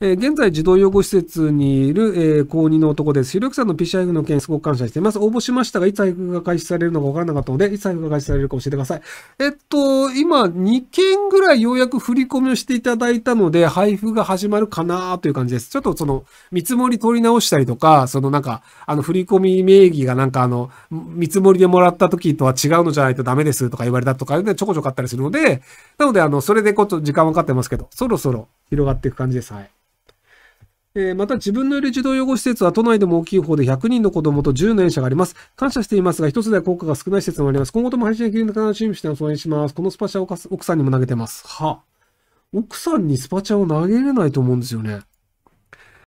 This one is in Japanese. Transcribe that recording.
えー、現在、児童養護施設にいる、えー、高2の男です。ひろゆきさんの PCIF の件、すごく感謝しています。応募しましたが、いつ配布が開始されるのか分からなかったので、いつ配布が開始されるか教えてください。えっと、今、2件ぐらいようやく振り込みをしていただいたので、配布が始まるかなという感じです。ちょっとその、見積もり取り直したりとか、そのなんか、あの、振り込み名義がなんかあの、見積もりでもらった時とは違うのじゃないとダメですとか言われたとか、ね、ちょこちょこあったりするので、なので、あの、それでこと時間分かってますけど、そろそろ広がっていく感じです。はい。えまた自分のいる児童養護施設は都内でも大きい方で100人の子供と10年者があります。感謝していますが、一つでは効果が少ない施設もあります。今後とも配信できるの楽しみにして応援します。このスパチャを奥さんにも投げてます。は奥さんにスパチャを投げれないと思うんですよね。